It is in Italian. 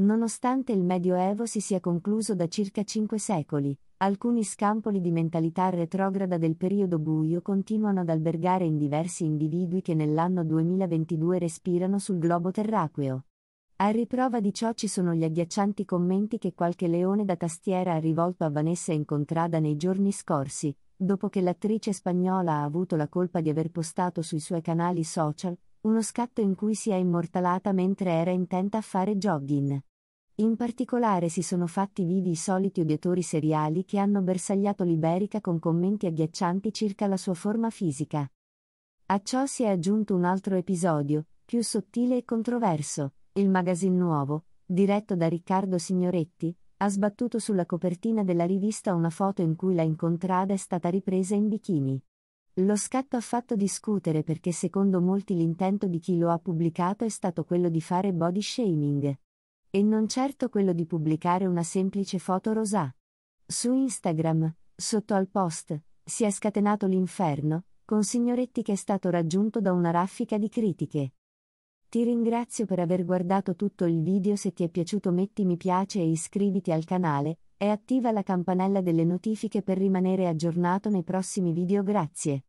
Nonostante il Medioevo si sia concluso da circa cinque secoli, alcuni scampoli di mentalità retrograda del periodo buio continuano ad albergare in diversi individui che nell'anno 2022 respirano sul globo terraqueo. A riprova di ciò ci sono gli agghiaccianti commenti che qualche leone da tastiera ha rivolto a Vanessa Incontrada nei giorni scorsi, dopo che l'attrice spagnola ha avuto la colpa di aver postato sui suoi canali social uno scatto in cui si è immortalata mentre era intenta a fare jogging. In particolare si sono fatti vivi i soliti odiatori seriali che hanno bersagliato l'Iberica con commenti agghiaccianti circa la sua forma fisica. A ciò si è aggiunto un altro episodio, più sottile e controverso, il magazine nuovo, diretto da Riccardo Signoretti, ha sbattuto sulla copertina della rivista una foto in cui la incontrada è stata ripresa in bikini. Lo scatto ha fatto discutere perché secondo molti l'intento di chi lo ha pubblicato è stato quello di fare body shaming. E non certo quello di pubblicare una semplice foto rosà. Su Instagram, sotto al post, si è scatenato l'inferno, con Signoretti che è stato raggiunto da una raffica di critiche. Ti ringrazio per aver guardato tutto il video se ti è piaciuto metti mi piace e iscriviti al canale, e attiva la campanella delle notifiche per rimanere aggiornato nei prossimi video grazie.